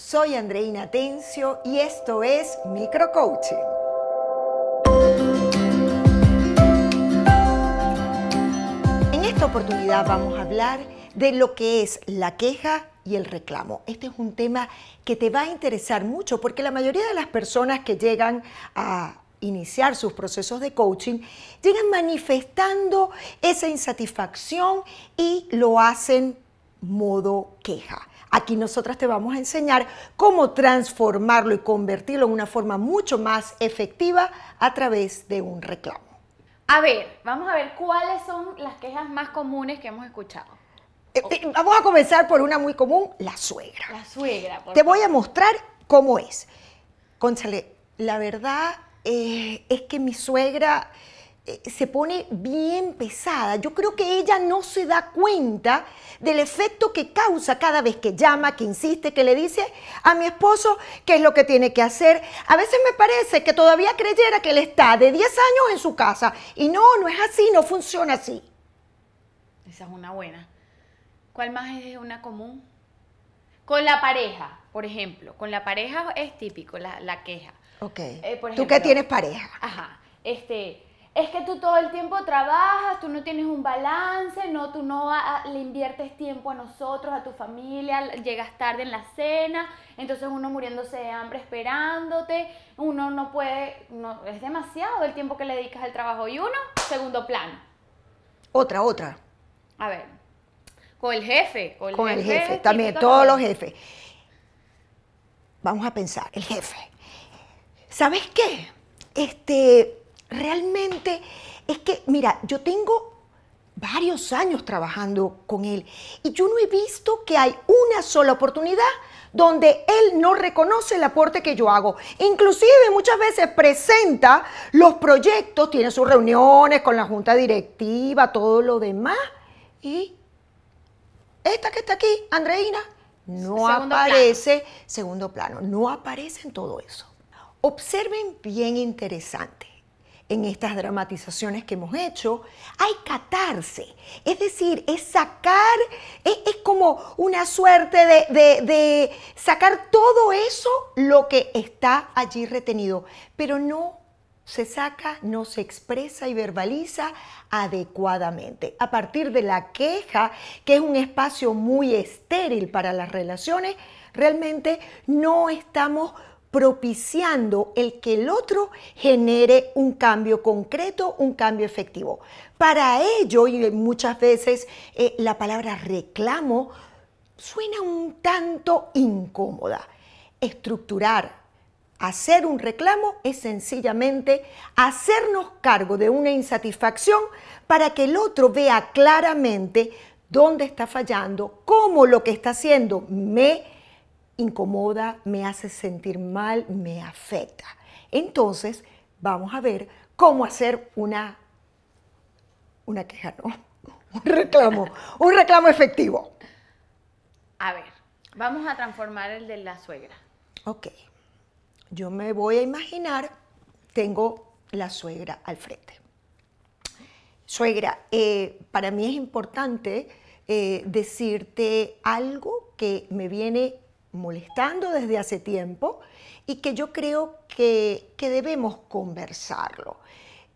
Soy Andreina Tencio y esto es Micro Coaching. En esta oportunidad vamos a hablar de lo que es la queja y el reclamo. Este es un tema que te va a interesar mucho porque la mayoría de las personas que llegan a iniciar sus procesos de coaching, llegan manifestando esa insatisfacción y lo hacen modo queja. Aquí nosotras te vamos a enseñar cómo transformarlo y convertirlo en una forma mucho más efectiva a través de un reclamo. A ver, vamos a ver cuáles son las quejas más comunes que hemos escuchado. Eh, eh, vamos a comenzar por una muy común, la suegra. La suegra. Por te voy a mostrar cómo es. Conchale, la verdad eh, es que mi suegra eh, se pone bien pesada. Yo creo que ella no se da cuenta del efecto que causa cada vez que llama, que insiste, que le dice a mi esposo qué es lo que tiene que hacer. A veces me parece que todavía creyera que él está de 10 años en su casa. Y no, no es así, no funciona así. Esa es una buena. ¿Cuál más es una común? Con la pareja, por ejemplo. Con la pareja es típico la, queja. Ok. Eh, ¿Tú que tienes pareja? Ajá. Este, es que tú todo el tiempo trabajas, tú no tienes un balance, no, tú no le inviertes tiempo a nosotros, a tu familia, llegas tarde en la cena, entonces uno muriéndose de hambre esperándote, uno no puede, no, es demasiado el tiempo que le dedicas al trabajo y uno, segundo plano. Otra, otra. A ver, con el jefe. Con el, con el jefe, también, todos los jefes. Vamos a pensar, el jefe. ¿Sabes qué? Este, realmente es que, mira, yo tengo varios años trabajando con él y yo no he visto que hay una sola oportunidad donde él no reconoce el aporte que yo hago. Inclusive muchas veces presenta los proyectos, tiene sus reuniones con la junta directiva, todo lo demás. Y esta que está aquí, Andreina, no aparece, segundo plano, no aparece en todo eso. Observen bien interesante en estas dramatizaciones que hemos hecho, hay catarse. Es decir, es sacar, es, como una suerte de sacar todo eso, lo que está allí retenido, pero no se saca, no se expresa y verbaliza adecuadamente. A partir de la queja, que es un espacio muy estéril para las relaciones, realmente no estamos propiciando el que el otro genere un cambio concreto, un cambio efectivo. Para ello, y muchas veces eh, la palabra reclamo suena un tanto incómoda. Estructurar, hacer un reclamo es sencillamente hacernos cargo de una insatisfacción para que el otro vea claramente dónde está fallando, cómo lo que está haciendo me incomoda, me hace sentir mal, me afecta. Entonces, vamos a ver cómo hacer una, una queja, ¿no? Un reclamo, un reclamo efectivo. A ver, vamos a transformar el de la suegra. Ok, yo me voy a imaginar, tengo la suegra al frente. Suegra, eh, para mí es importante eh, decirte algo que me viene molestando desde hace tiempo y que yo creo que, que debemos conversarlo.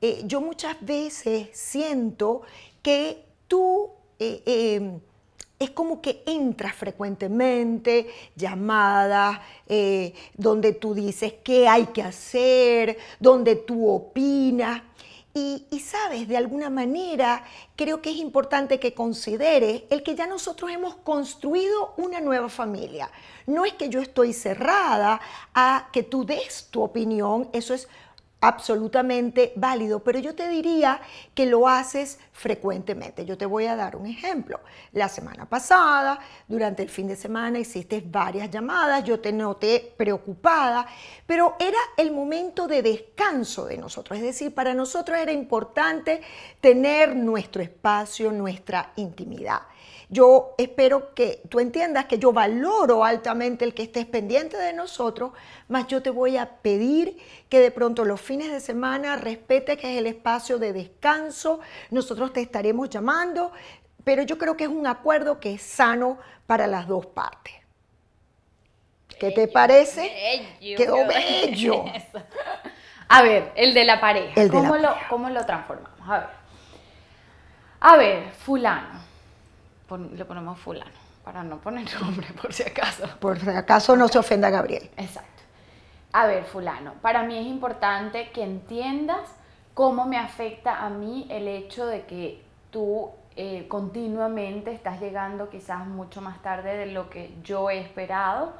Eh, yo muchas veces siento que tú eh, em, es como que entras frecuentemente, llamadas, eh, donde tú dices qué hay que hacer, donde tú opinas. Y, sabes, de alguna manera creo que es importante que consideres el que ya nosotros hemos construido una nueva familia. No es que yo estoy cerrada a que tú des tu opinión, eso es absolutamente válido, pero yo te diría que lo haces frecuentemente. Yo te voy a dar un ejemplo. La semana pasada, durante el fin de semana, hiciste varias llamadas, yo te noté preocupada, pero era el momento de descanso de nosotros. Es decir, para nosotros era importante tener nuestro espacio, nuestra intimidad. Yo espero que tú entiendas que yo valoro altamente el que estés pendiente de nosotros, más yo te voy a pedir que de pronto los fines de semana respete que es el espacio de descanso. Nosotros te estaremos llamando, pero yo creo que es un acuerdo que es sano para las dos partes. ¿Qué te parece? bello. A ver, el de la pareja. ¿Cómo, lo, ¿Cómo lo transformamos? A ver. A ver, fulano le ponemos fulano, para no poner nombre por si acaso. Por si acaso no se ofenda a Gabriel. Exacto. A ver, fulano, para mí es importante que entiendas cómo me afecta a mí el hecho de que tú eh, continuamente estás llegando quizás mucho más tarde de lo que yo he esperado.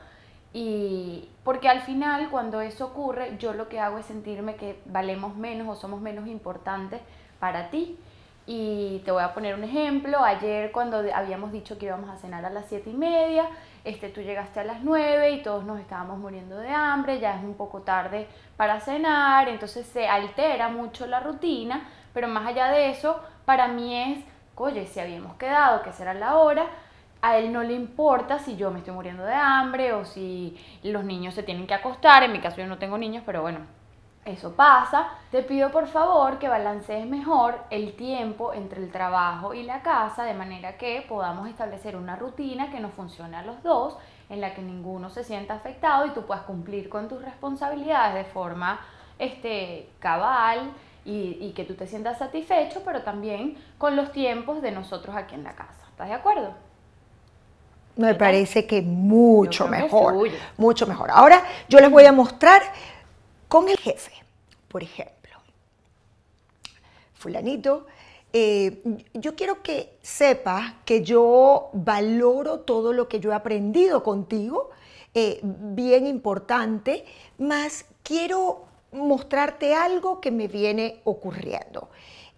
Y porque al final cuando eso ocurre, yo lo que hago es sentirme que valemos menos o somos menos importantes para ti. Y te voy a poner un ejemplo. Ayer cuando habíamos dicho que íbamos a cenar a las 7 y media, este, tú llegaste a las 9 y todos nos estábamos muriendo de hambre, ya es un poco tarde para cenar, entonces se altera mucho la rutina, pero más allá de eso, para mí es, oye, si habíamos quedado, que será la hora, a él no le importa si yo me estoy muriendo de hambre o si los niños se tienen que acostar, en mi caso yo no tengo niños, pero bueno, eso pasa. Te pido por favor que balancees mejor el tiempo entre el trabajo y la casa de manera que podamos establecer una rutina que nos funcione a los dos, en la que ninguno se sienta afectado y tú puedas cumplir con tus responsabilidades de forma este, cabal y, que tú te sientas satisfecho, pero también con los tiempos de nosotros aquí en la casa. ¿Estás de acuerdo? Me parece que mucho mejor. mucho mejor. Ahora yo les voy a mostrar con el jefe, por ejemplo. Fulanito, eh, yo quiero que sepas que yo valoro todo lo que yo he aprendido contigo, eh, bien importante, más quiero mostrarte algo que me viene ocurriendo.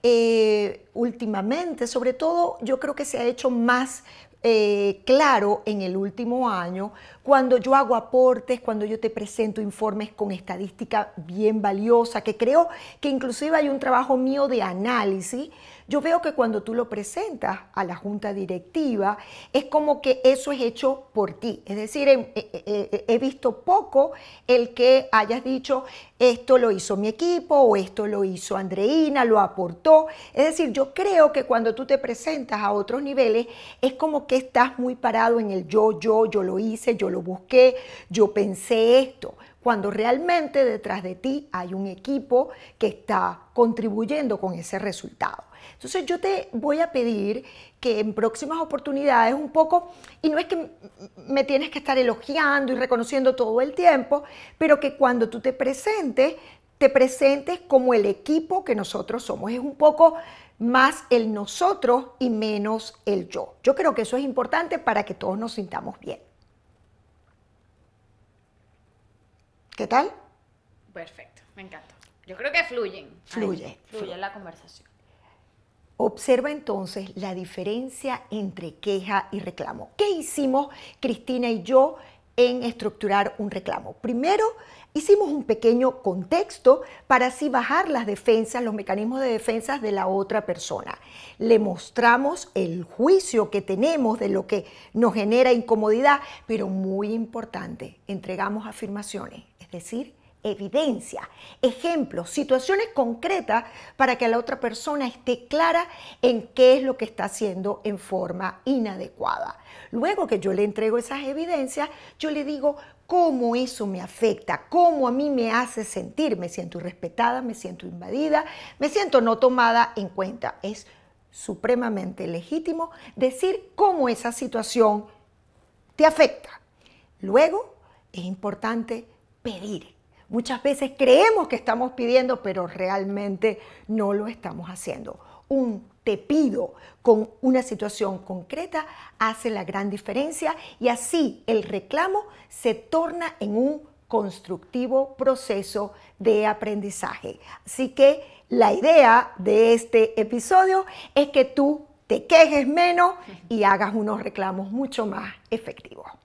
Eh, últimamente, sobre todo yo creo que se ha hecho más eh, claro en el último año, cuando yo hago aportes, cuando yo te presento informes con estadística bien valiosa, que creo que inclusive hay un trabajo mío de análisis, yo veo que cuando tú lo presentas a la junta directiva, es como que eso es hecho por ti. Es decir, em, he, eh, eh, he visto poco el que hayas dicho, esto lo hizo mi equipo o esto lo hizo Andreina, lo aportó. Es decir, yo creo que cuando tú te presentas a otros niveles es como que estás muy parado en el yo, yo, yo lo hice, yo lo busqué, yo pensé esto, cuando realmente detrás de ti hay un equipo que está contribuyendo con ese resultado. Entonces yo te voy a pedir que en próximas oportunidades un poco, y no es que me tienes que estar elogiando y reconociendo todo el tiempo, pero que cuando tú te presentes te presentes como el equipo que nosotros somos. Es un poco más el nosotros y menos el yo. Yo creo que eso es importante para que todos nos sintamos bien. ¿Qué tal? Perfecto, me encanta. Yo creo que fluyen. Fluye. fluye la conversación. Observa entonces la diferencia entre queja y reclamo. ¿Qué hicimos Cristina y yo en estructurar un reclamo. Primero, hicimos un pequeño contexto para así bajar las defensas, los mecanismos de defensas de la otra persona. Le mostramos el juicio que tenemos de lo que nos genera incomodidad, pero muy importante, entregamos afirmaciones, es decir, evidencia, ejemplos, situaciones concretas para que la otra persona esté clara en qué es lo que está haciendo en forma inadecuada. Luego que yo le entrego esas evidencias, yo le digo cómo eso me afecta, cómo a mí me hace sentir, me siento irrespetada, me siento invadida, me siento no tomada en cuenta. Es supremamente legítimo decir cómo esa situación te afecta. Luego es importante pedir Muchas veces creemos que estamos pidiendo, pero realmente no lo estamos haciendo. Un te pido con una situación concreta hace la gran diferencia y así el reclamo se torna en un constructivo proceso de aprendizaje. Así que la idea de este episodio es que tú te quejes menos y hagas unos reclamos mucho más efectivos.